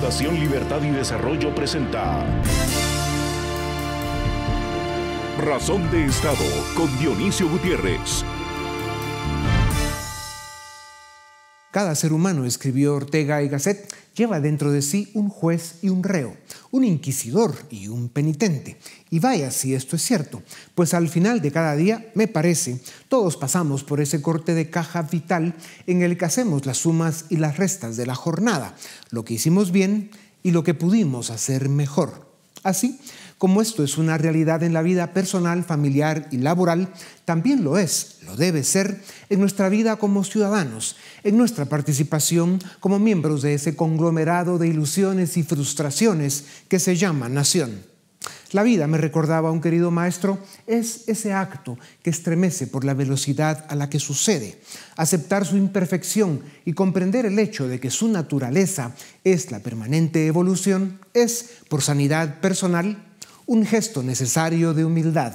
Fundación Libertad y Desarrollo presenta Razón de Estado con Dionisio Gutiérrez. Cada ser humano, escribió Ortega y Gasset, lleva dentro de sí un juez y un reo, un inquisidor y un penitente. Y vaya si esto es cierto, pues al final de cada día, me parece, todos pasamos por ese corte de caja vital en el que hacemos las sumas y las restas de la jornada, lo que hicimos bien y lo que pudimos hacer mejor. Así, como esto es una realidad en la vida personal, familiar y laboral, también lo es, lo debe ser, en nuestra vida como ciudadanos, en nuestra participación como miembros de ese conglomerado de ilusiones y frustraciones que se llama nación. La vida, me recordaba un querido maestro, es ese acto que estremece por la velocidad a la que sucede. Aceptar su imperfección y comprender el hecho de que su naturaleza es la permanente evolución es, por sanidad personal, un gesto necesario de humildad.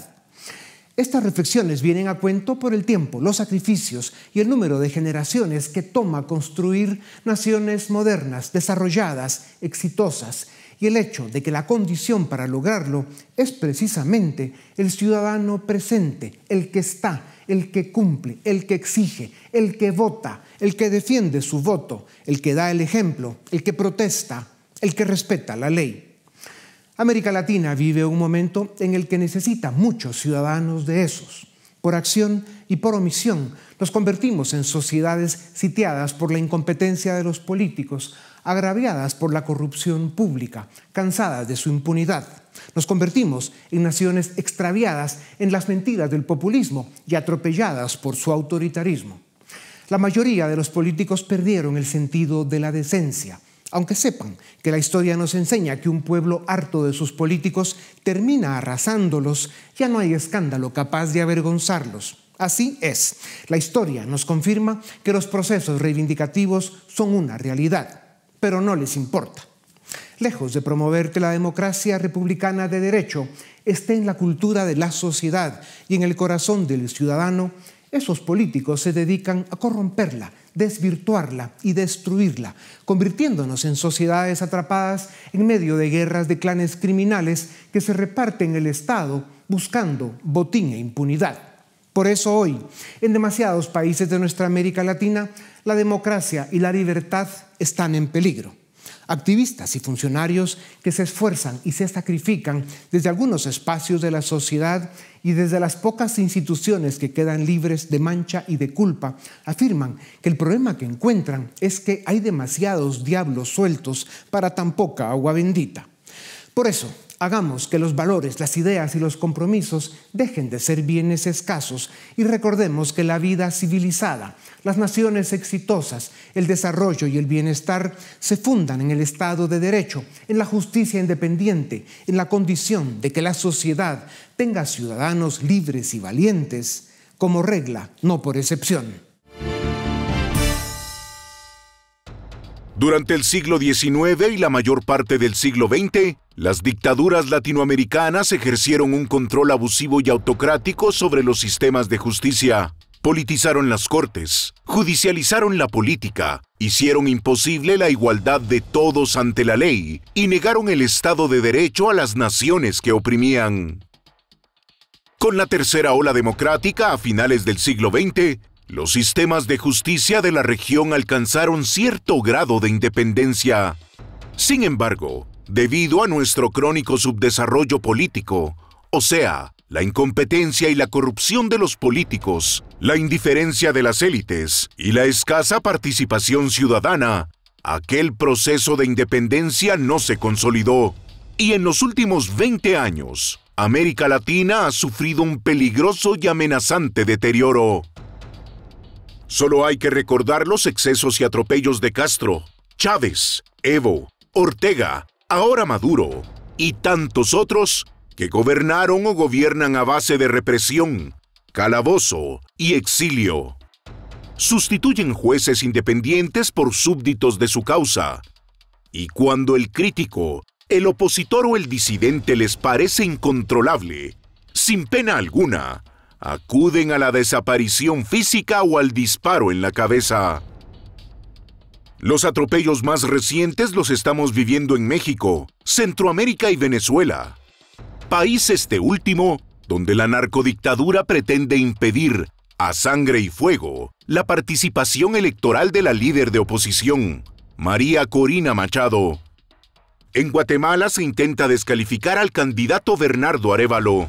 Estas reflexiones vienen a cuento por el tiempo, los sacrificios y el número de generaciones que toma construir naciones modernas, desarrolladas, exitosas, y el hecho de que la condición para lograrlo es precisamente el ciudadano presente, el que está, el que cumple, el que exige, el que vota, el que defiende su voto, el que da el ejemplo, el que protesta, el que respeta la ley. América Latina vive un momento en el que necesita muchos ciudadanos de esos. Por acción y por omisión, nos convertimos en sociedades sitiadas por la incompetencia de los políticos, agraviadas por la corrupción pública, cansadas de su impunidad. Nos convertimos en naciones extraviadas en las mentiras del populismo y atropelladas por su autoritarismo. La mayoría de los políticos perdieron el sentido de la decencia aunque sepan que la historia nos enseña que un pueblo harto de sus políticos termina arrasándolos, ya no hay escándalo capaz de avergonzarlos. Así es, la historia nos confirma que los procesos reivindicativos son una realidad, pero no les importa. Lejos de promover que la democracia republicana de derecho esté en la cultura de la sociedad y en el corazón del ciudadano, esos políticos se dedican a corromperla, desvirtuarla y destruirla, convirtiéndonos en sociedades atrapadas en medio de guerras de clanes criminales que se reparten el Estado buscando botín e impunidad. Por eso hoy, en demasiados países de nuestra América Latina, la democracia y la libertad están en peligro. Activistas y funcionarios que se esfuerzan y se sacrifican desde algunos espacios de la sociedad y desde las pocas instituciones que quedan libres de mancha y de culpa, afirman que el problema que encuentran es que hay demasiados diablos sueltos para tan poca agua bendita. Por eso, Hagamos que los valores, las ideas y los compromisos dejen de ser bienes escasos y recordemos que la vida civilizada, las naciones exitosas, el desarrollo y el bienestar se fundan en el Estado de Derecho, en la justicia independiente, en la condición de que la sociedad tenga ciudadanos libres y valientes, como regla, no por excepción. Durante el siglo XIX y la mayor parte del siglo XX, las dictaduras latinoamericanas ejercieron un control abusivo y autocrático sobre los sistemas de justicia. Politizaron las cortes, judicializaron la política, hicieron imposible la igualdad de todos ante la ley y negaron el Estado de Derecho a las naciones que oprimían. Con la tercera ola democrática a finales del siglo XX, los sistemas de justicia de la región alcanzaron cierto grado de independencia. Sin embargo, debido a nuestro crónico subdesarrollo político, o sea, la incompetencia y la corrupción de los políticos, la indiferencia de las élites y la escasa participación ciudadana, aquel proceso de independencia no se consolidó. Y en los últimos 20 años, América Latina ha sufrido un peligroso y amenazante deterioro. Solo hay que recordar los excesos y atropellos de Castro, Chávez, Evo, Ortega, ahora Maduro y tantos otros que gobernaron o gobiernan a base de represión, calabozo y exilio. Sustituyen jueces independientes por súbditos de su causa. Y cuando el crítico, el opositor o el disidente les parece incontrolable, sin pena alguna, acuden a la desaparición física o al disparo en la cabeza. Los atropellos más recientes los estamos viviendo en México, Centroamérica y Venezuela. País este último, donde la narcodictadura pretende impedir, a sangre y fuego, la participación electoral de la líder de oposición, María Corina Machado. En Guatemala se intenta descalificar al candidato Bernardo Arevalo,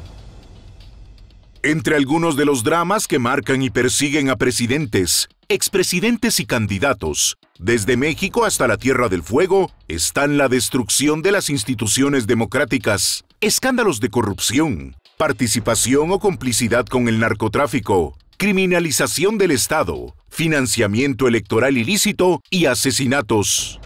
entre algunos de los dramas que marcan y persiguen a presidentes, expresidentes y candidatos, desde México hasta la Tierra del Fuego, están la destrucción de las instituciones democráticas, escándalos de corrupción, participación o complicidad con el narcotráfico, criminalización del Estado, financiamiento electoral ilícito y asesinatos.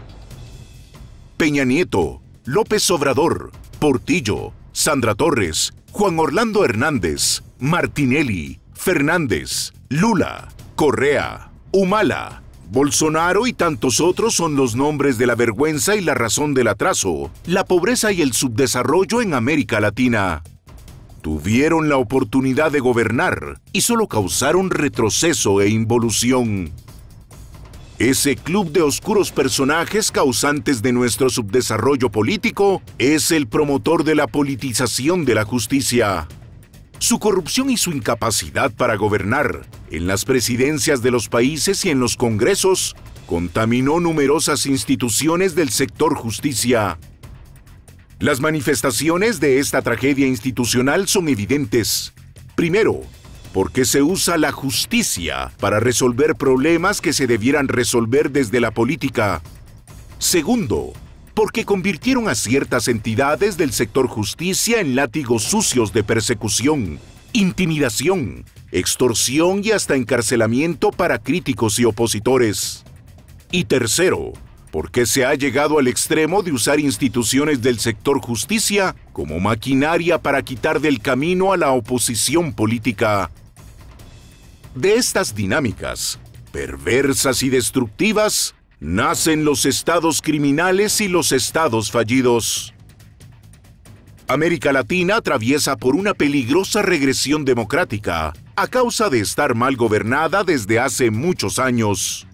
Peña Nieto, López Obrador, Portillo, Sandra Torres, Juan Orlando Hernández, Martinelli, Fernández, Lula, Correa, Humala, Bolsonaro y tantos otros son los nombres de la vergüenza y la razón del atraso, la pobreza y el subdesarrollo en América Latina. Tuvieron la oportunidad de gobernar y solo causaron retroceso e involución. Ese club de oscuros personajes causantes de nuestro subdesarrollo político es el promotor de la politización de la justicia su corrupción y su incapacidad para gobernar en las presidencias de los países y en los congresos contaminó numerosas instituciones del sector justicia. Las manifestaciones de esta tragedia institucional son evidentes. Primero, porque se usa la justicia para resolver problemas que se debieran resolver desde la política. Segundo, porque convirtieron a ciertas entidades del sector justicia en látigos sucios de persecución, intimidación, extorsión y hasta encarcelamiento para críticos y opositores. Y tercero, porque se ha llegado al extremo de usar instituciones del sector justicia como maquinaria para quitar del camino a la oposición política. De estas dinámicas, perversas y destructivas, nacen los estados criminales y los estados fallidos. América Latina atraviesa por una peligrosa regresión democrática a causa de estar mal gobernada desde hace muchos años.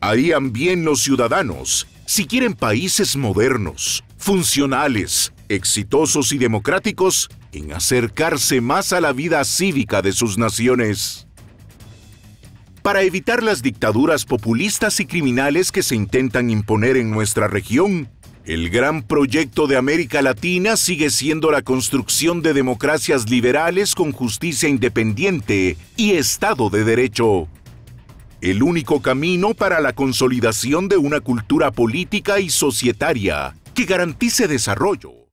Harían bien los ciudadanos si quieren países modernos, funcionales, exitosos y democráticos en acercarse más a la vida cívica de sus naciones para evitar las dictaduras populistas y criminales que se intentan imponer en nuestra región. El gran proyecto de América Latina sigue siendo la construcción de democracias liberales con justicia independiente y Estado de Derecho. El único camino para la consolidación de una cultura política y societaria que garantice desarrollo.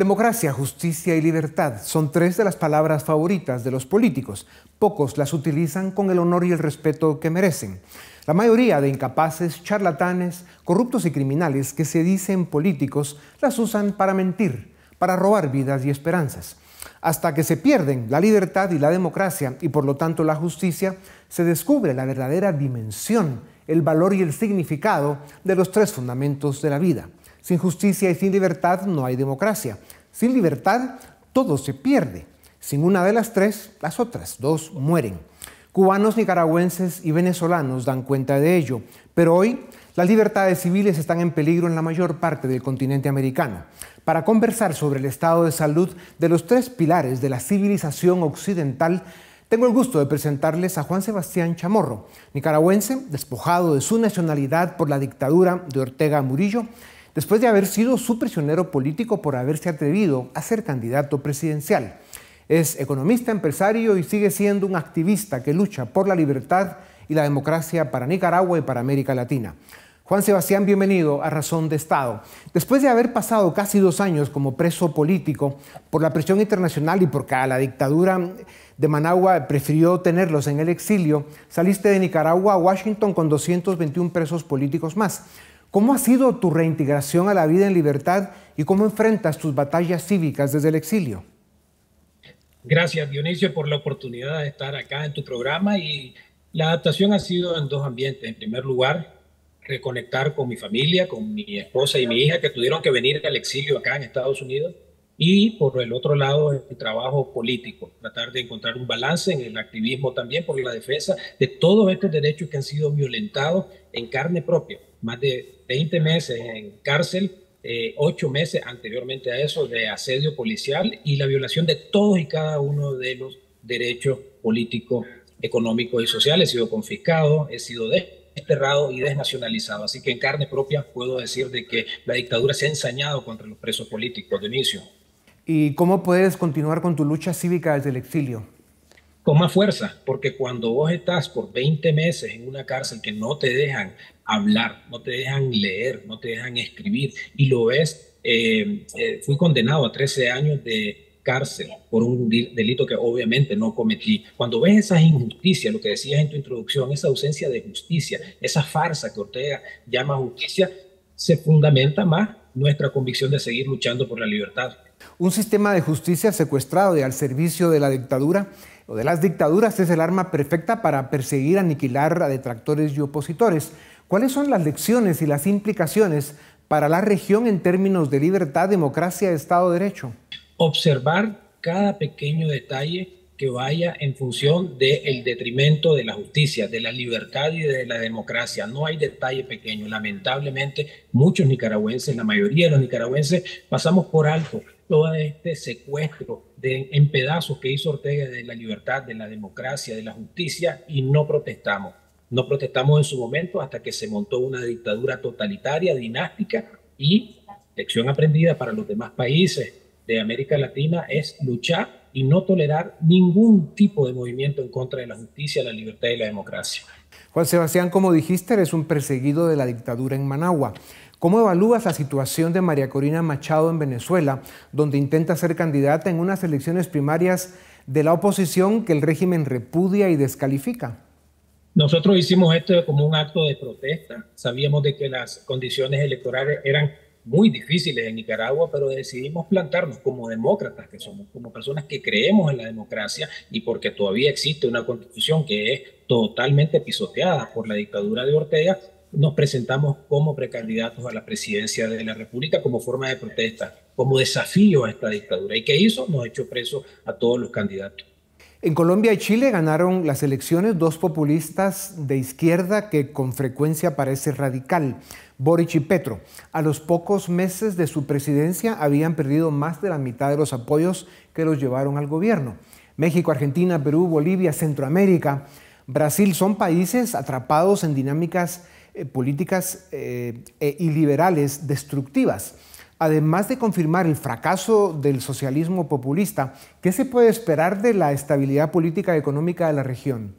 Democracia, justicia y libertad son tres de las palabras favoritas de los políticos. Pocos las utilizan con el honor y el respeto que merecen. La mayoría de incapaces, charlatanes, corruptos y criminales que se dicen políticos las usan para mentir, para robar vidas y esperanzas. Hasta que se pierden la libertad y la democracia y por lo tanto la justicia, se descubre la verdadera dimensión, el valor y el significado de los tres fundamentos de la vida. Sin justicia y sin libertad no hay democracia. Sin libertad, todo se pierde. Sin una de las tres, las otras dos mueren. Cubanos, nicaragüenses y venezolanos dan cuenta de ello, pero hoy las libertades civiles están en peligro en la mayor parte del continente americano. Para conversar sobre el estado de salud de los tres pilares de la civilización occidental, tengo el gusto de presentarles a Juan Sebastián Chamorro, nicaragüense, despojado de su nacionalidad por la dictadura de Ortega Murillo, después de haber sido su prisionero político por haberse atrevido a ser candidato presidencial. Es economista, empresario y sigue siendo un activista que lucha por la libertad y la democracia para Nicaragua y para América Latina. Juan Sebastián, bienvenido a Razón de Estado. Después de haber pasado casi dos años como preso político por la presión internacional y porque la dictadura de Managua prefirió tenerlos en el exilio, saliste de Nicaragua a Washington con 221 presos políticos más. ¿Cómo ha sido tu reintegración a la vida en libertad y cómo enfrentas tus batallas cívicas desde el exilio? Gracias, Dionisio, por la oportunidad de estar acá en tu programa y la adaptación ha sido en dos ambientes. En primer lugar, reconectar con mi familia, con mi esposa y mi hija que tuvieron que venir al exilio acá en Estados Unidos y por el otro lado el trabajo político, tratar de encontrar un balance en el activismo también por la defensa de todos estos derechos que han sido violentados en carne propia, más de 20 meses en cárcel, 8 eh, meses anteriormente a eso de asedio policial y la violación de todos y cada uno de los derechos políticos, económicos y sociales. He sido confiscado, he sido desterrado y desnacionalizado. Así que en carne propia puedo decir de que la dictadura se ha ensañado contra los presos políticos de inicio. ¿Y cómo puedes continuar con tu lucha cívica desde el exilio? Con más fuerza, porque cuando vos estás por 20 meses en una cárcel que no te dejan hablar, no te dejan leer, no te dejan escribir, y lo ves, eh, eh, fui condenado a 13 años de cárcel por un delito que obviamente no cometí. Cuando ves esas injusticias, lo que decías en tu introducción, esa ausencia de justicia, esa farsa que Ortega llama justicia, se fundamenta más nuestra convicción de seguir luchando por la libertad. Un sistema de justicia secuestrado y al servicio de la dictadura o de las dictaduras es el arma perfecta para perseguir, aniquilar a detractores y opositores. ¿Cuáles son las lecciones y las implicaciones para la región en términos de libertad, democracia, y Estado de Derecho? Observar cada pequeño detalle que vaya en función del detrimento de la justicia, de la libertad y de la democracia. No hay detalle pequeño. Lamentablemente, muchos nicaragüenses, la mayoría de los nicaragüenses, pasamos por alto todo este secuestro de, en pedazos que hizo Ortega de la libertad, de la democracia, de la justicia, y no protestamos. No protestamos en su momento hasta que se montó una dictadura totalitaria, dinástica, y lección aprendida para los demás países de América Latina es luchar y no tolerar ningún tipo de movimiento en contra de la justicia, la libertad y la democracia. Juan Sebastián, como dijiste, eres un perseguido de la dictadura en Managua. ¿Cómo evalúas la situación de María Corina Machado en Venezuela, donde intenta ser candidata en unas elecciones primarias de la oposición que el régimen repudia y descalifica? Nosotros hicimos esto como un acto de protesta. Sabíamos de que las condiciones electorales eran muy difíciles en Nicaragua, pero decidimos plantarnos como demócratas que somos, como personas que creemos en la democracia y porque todavía existe una constitución que es totalmente pisoteada por la dictadura de Ortega, nos presentamos como precandidatos a la presidencia de la República como forma de protesta, como desafío a esta dictadura. ¿Y qué hizo? Nos echó preso a todos los candidatos. En Colombia y Chile ganaron las elecciones dos populistas de izquierda que con frecuencia parece radical, Boric y Petro. A los pocos meses de su presidencia habían perdido más de la mitad de los apoyos que los llevaron al gobierno. México, Argentina, Perú, Bolivia, Centroamérica, Brasil son países atrapados en dinámicas eh, políticas eh, e iliberales destructivas. Además de confirmar el fracaso del socialismo populista, ¿qué se puede esperar de la estabilidad política y económica de la región?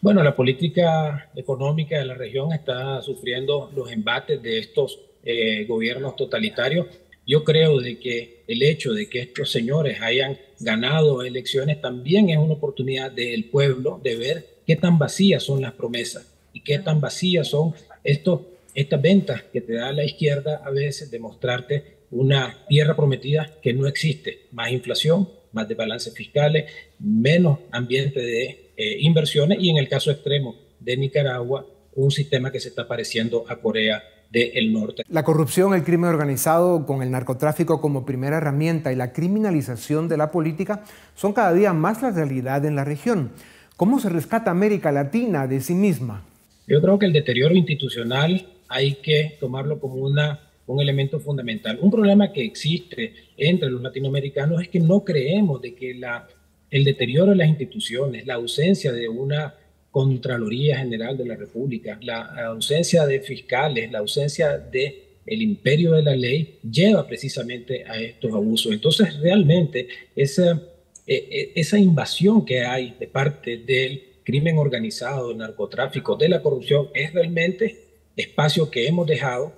Bueno, la política económica de la región está sufriendo los embates de estos eh, gobiernos totalitarios. Yo creo de que el hecho de que estos señores hayan ganado elecciones también es una oportunidad del pueblo de ver qué tan vacías son las promesas y qué tan vacías son esto, estas ventas que te da la izquierda a veces de mostrarte una tierra prometida que no existe, más inflación, más desbalances fiscales, menos ambiente de eh, inversiones y en el caso extremo de Nicaragua, un sistema que se está pareciendo a Corea del Norte. La corrupción, el crimen organizado con el narcotráfico como primera herramienta y la criminalización de la política son cada día más la realidad en la región. ¿Cómo se rescata América Latina de sí misma? Yo creo que el deterioro institucional hay que tomarlo como una, un elemento fundamental. Un problema que existe entre los latinoamericanos es que no creemos de que la, el deterioro de las instituciones, la ausencia de una Contraloría General de la República, la ausencia de fiscales, la ausencia de el imperio de la ley lleva precisamente a estos abusos. Entonces, realmente, esa, e, e, esa invasión que hay de parte del crimen organizado, narcotráfico, de la corrupción, es realmente espacio que hemos dejado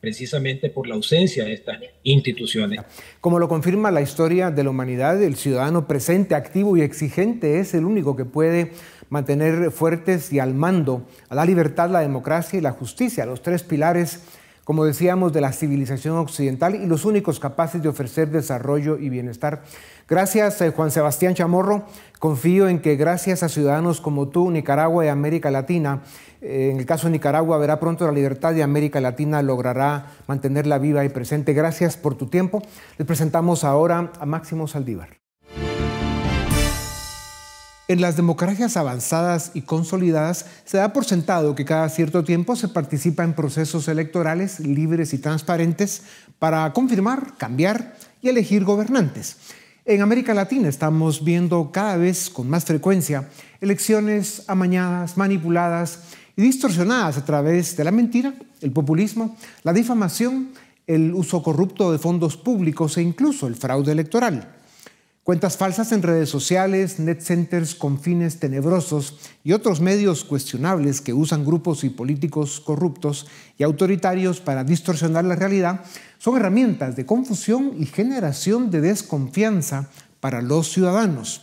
precisamente por la ausencia de estas instituciones. Como lo confirma la historia de la humanidad, el ciudadano presente, activo y exigente es el único que puede mantener fuertes y al mando a la libertad, la democracia y la justicia, los tres pilares como decíamos, de la civilización occidental y los únicos capaces de ofrecer desarrollo y bienestar. Gracias, eh, Juan Sebastián Chamorro. Confío en que gracias a ciudadanos como tú, Nicaragua y América Latina, eh, en el caso de Nicaragua verá pronto la libertad y América Latina logrará mantenerla viva y presente. Gracias por tu tiempo. Les presentamos ahora a Máximo Saldívar. En las democracias avanzadas y consolidadas se da por sentado que cada cierto tiempo se participa en procesos electorales libres y transparentes para confirmar, cambiar y elegir gobernantes. En América Latina estamos viendo cada vez con más frecuencia elecciones amañadas, manipuladas y distorsionadas a través de la mentira, el populismo, la difamación, el uso corrupto de fondos públicos e incluso el fraude electoral. Cuentas falsas en redes sociales, net centers con fines tenebrosos y otros medios cuestionables que usan grupos y políticos corruptos y autoritarios para distorsionar la realidad son herramientas de confusión y generación de desconfianza para los ciudadanos.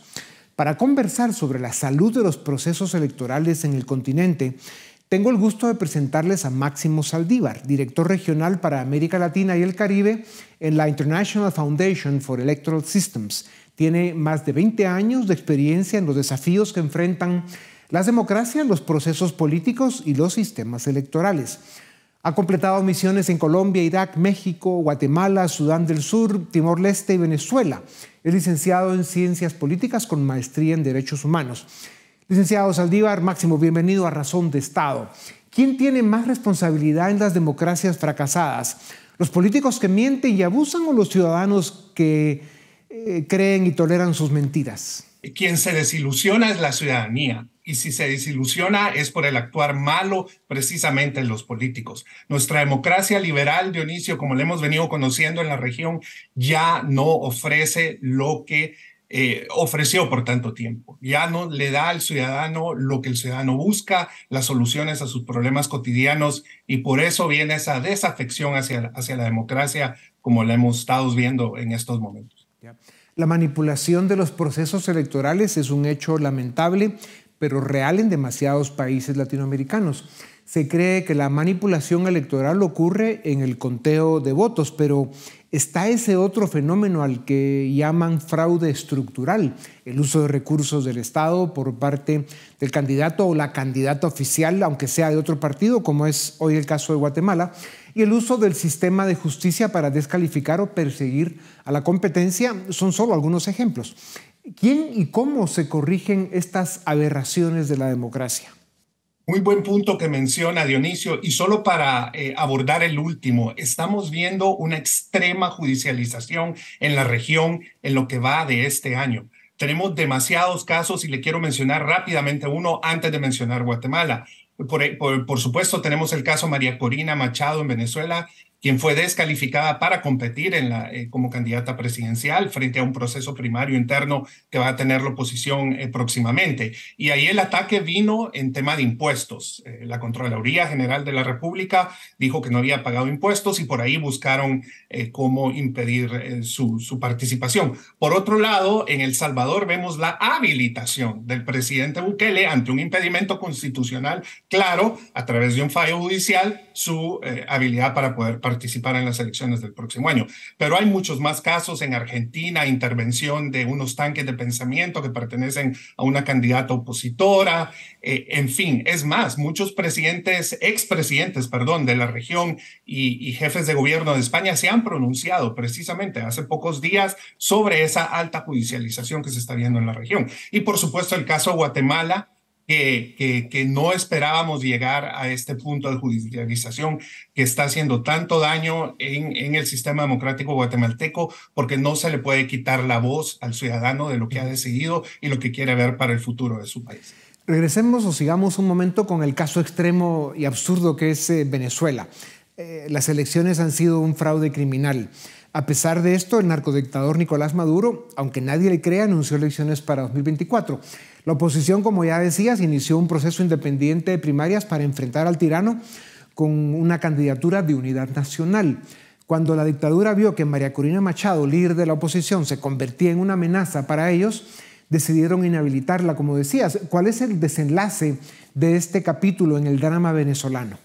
Para conversar sobre la salud de los procesos electorales en el continente, tengo el gusto de presentarles a Máximo Saldívar, director regional para América Latina y el Caribe en la International Foundation for Electoral Systems tiene más de 20 años de experiencia en los desafíos que enfrentan las democracias, los procesos políticos y los sistemas electorales. Ha completado misiones en Colombia, Irak, México, Guatemala, Sudán del Sur, Timor-Leste y Venezuela. Es licenciado en Ciencias Políticas con maestría en Derechos Humanos. Licenciado Saldívar, máximo bienvenido a Razón de Estado. ¿Quién tiene más responsabilidad en las democracias fracasadas? ¿Los políticos que mienten y abusan o los ciudadanos que eh, creen y toleran sus mentiras. Quien se desilusiona es la ciudadanía. Y si se desilusiona es por el actuar malo precisamente en los políticos. Nuestra democracia liberal, Dionisio, como la hemos venido conociendo en la región, ya no ofrece lo que eh, ofreció por tanto tiempo. Ya no le da al ciudadano lo que el ciudadano busca, las soluciones a sus problemas cotidianos y por eso viene esa desafección hacia, hacia la democracia como la hemos estado viendo en estos momentos. La manipulación de los procesos electorales es un hecho lamentable, pero real en demasiados países latinoamericanos. Se cree que la manipulación electoral ocurre en el conteo de votos, pero está ese otro fenómeno al que llaman fraude estructural, el uso de recursos del Estado por parte del candidato o la candidata oficial, aunque sea de otro partido, como es hoy el caso de Guatemala, y el uso del sistema de justicia para descalificar o perseguir a la competencia son solo algunos ejemplos. ¿Quién y cómo se corrigen estas aberraciones de la democracia? Muy buen punto que menciona Dionisio. Y solo para eh, abordar el último, estamos viendo una extrema judicialización en la región en lo que va de este año. Tenemos demasiados casos y le quiero mencionar rápidamente uno antes de mencionar Guatemala. Eh, por, supuesto, tenemos el caso María Corina Machado en Venezuela quien fue descalificada para competir en la, eh, como candidata presidencial frente a un proceso primario interno que va a tener la oposición eh, próximamente. Y ahí el ataque vino en tema de impuestos. Eh, la Contraloría General de la República dijo que no había pagado impuestos y por ahí buscaron cómo impedir su, su participación. Por otro lado, en El Salvador vemos la habilitación del presidente Bukele ante un impedimento constitucional claro a través de un fallo judicial su habilidad para poder participar en las elecciones del próximo año. Pero hay muchos más casos en Argentina, intervención de unos tanques de pensamiento que pertenecen a una candidata opositora, eh, en fin, es más, muchos presidentes, expresidentes, perdón, de la región y, y jefes de gobierno de España se han pronunciado precisamente hace pocos días sobre esa alta judicialización que se está viendo en la región. Y por supuesto el caso Guatemala que, no esperábamos llegar a este punto de judicialización que está haciendo tanto daño en, el sistema democrático guatemalteco, porque no se le puede quitar la voz al ciudadano de lo que ha decidido y lo que quiere ver para el futuro de su país. Regresemos o sigamos un momento con el caso extremo y absurdo que es eh, Venezuela. Eh, las elecciones han sido un fraude criminal. A pesar de esto, el narcodictador Nicolás Maduro, aunque nadie le crea, anunció elecciones para 2024. La oposición, como ya decías, inició un proceso independiente de primarias para enfrentar al tirano con una candidatura de unidad nacional. Cuando la dictadura vio que María Corina Machado, líder de la oposición, se convertía en una amenaza para ellos, decidieron inhabilitarla, como decías. ¿Cuál es el desenlace de este capítulo en el drama venezolano?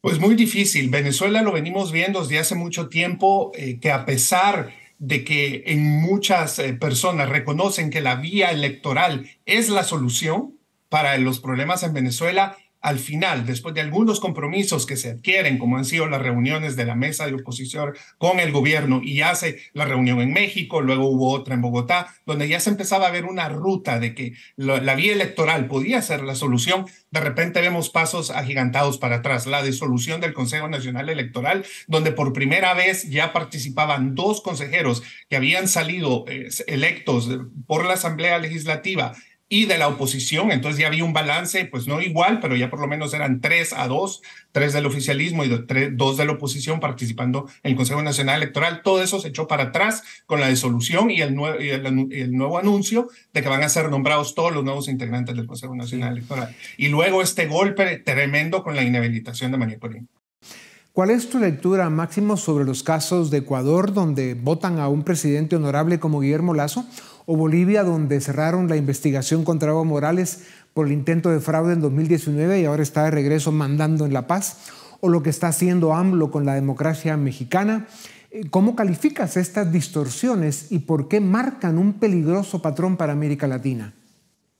Pues muy difícil. Venezuela lo venimos viendo desde hace mucho tiempo, eh, que a pesar de que en muchas eh, personas reconocen que la vía electoral es la solución para los problemas en Venezuela al final, después de algunos compromisos que se adquieren, como han sido las reuniones de la mesa de oposición con el gobierno, y hace la reunión en México, luego hubo otra en Bogotá, donde ya se empezaba a ver una ruta de que la, vía electoral podía ser la solución, de repente vemos pasos agigantados para atrás, la disolución del Consejo Nacional Electoral, donde por primera vez ya participaban dos consejeros que habían salido eh, electos por la Asamblea Legislativa y de la oposición. Entonces ya había un balance, pues no igual, pero ya por lo menos eran tres a dos, tres del oficialismo y dos de la oposición participando en el Consejo Nacional Electoral. Todo eso se echó para atrás con la disolución y el, nuevo anuncio de que van a ser nombrados todos los nuevos integrantes del Consejo Nacional Electoral. Y luego este golpe tremendo con la inhabilitación de María Corina. ¿Cuál es tu lectura, Máximo, sobre los casos de Ecuador donde votan a un presidente honorable como Guillermo Lazo? o Bolivia, donde cerraron la investigación contra Evo Morales por el intento de fraude en 2019 y ahora está de regreso mandando en La Paz, o lo que está haciendo AMLO con la democracia mexicana. Eh, ¿Cómo calificas estas distorsiones y por qué marcan un peligroso patrón para América Latina?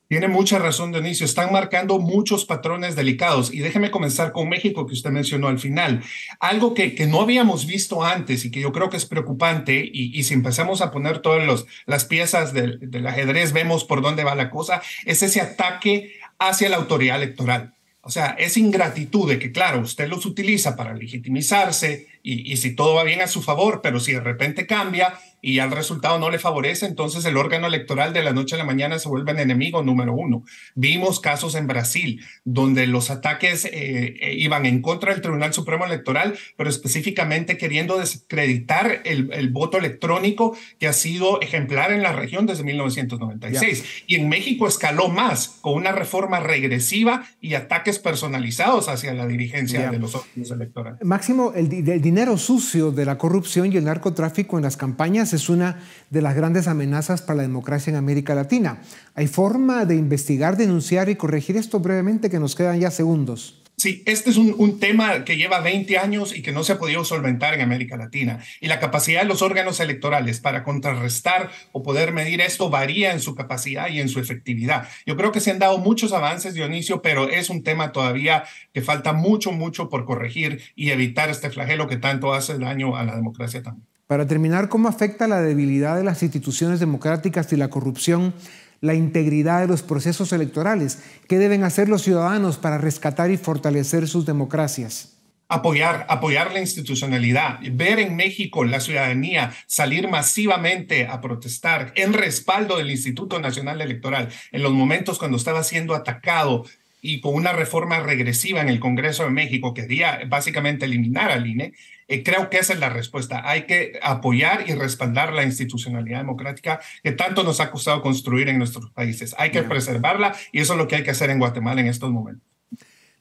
Tiene mucha razón, Dionisio. Están marcando muchos patrones delicados. Y déjeme comenzar con México, que usted mencionó al final. Algo que, que no habíamos visto antes y que yo creo que es preocupante, y, si empezamos a poner todas las piezas del, ajedrez, vemos por dónde va la cosa, es ese ataque hacia la autoridad electoral. O sea, es ingratitud de que, claro, usted los utiliza para legitimizarse y, y si todo va bien a su favor, pero si de repente cambia, y al resultado no le favorece, entonces el órgano electoral de la noche a la mañana se vuelve enemigo número uno. Vimos casos en Brasil donde los ataques eh, eh, iban en contra del Tribunal Supremo Electoral, pero específicamente queriendo descreditar el, el voto electrónico que ha sido ejemplar en la región desde 1996. Y en México escaló más con una reforma regresiva y ataques personalizados hacia la dirigencia de los órganos electorales. Máximo, el, el dinero sucio de la corrupción y el narcotráfico en las campañas es una de las grandes amenazas para la democracia en América Latina. ¿Hay forma de investigar, denunciar y corregir esto brevemente que nos quedan ya segundos? Sí, este es un, tema que lleva 20 años y que no se ha podido solventar en América Latina. Y la capacidad de los órganos electorales para contrarrestar o poder medir esto varía en su capacidad y en su efectividad. Yo creo que se han dado muchos avances, Dionisio, pero es un tema todavía que falta mucho, mucho por corregir y evitar este flagelo que tanto hace daño a la democracia también. Para terminar, ¿cómo afecta la debilidad de las instituciones democráticas y la corrupción la integridad de los procesos electorales? ¿Qué deben hacer los ciudadanos para rescatar y fortalecer sus democracias? Apoyar, apoyar la institucionalidad, ver en México la ciudadanía salir masivamente a protestar en respaldo del Instituto Nacional Electoral en los momentos cuando estaba siendo atacado y con una reforma regresiva en el Congreso de México que quería básicamente eliminar al INE, eh, creo que esa es la respuesta. Hay que apoyar y respaldar la institucionalidad democrática que tanto nos ha costado construir en nuestros países. Hay que preservarla y eso es lo que hay que hacer en Guatemala en estos momentos.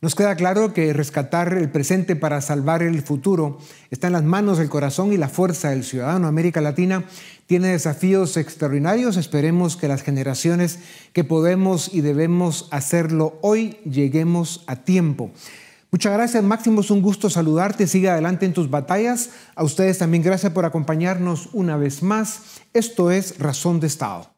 Nos queda claro que rescatar el presente para salvar el futuro está en las manos, del corazón y la fuerza del ciudadano. América Latina tiene desafíos extraordinarios. Esperemos que las generaciones que podemos y debemos hacerlo hoy lleguemos a tiempo. Muchas gracias, Máximo. Es un gusto saludarte. Sigue adelante en tus batallas. A ustedes también gracias por acompañarnos una vez más. Esto es Razón de Estado.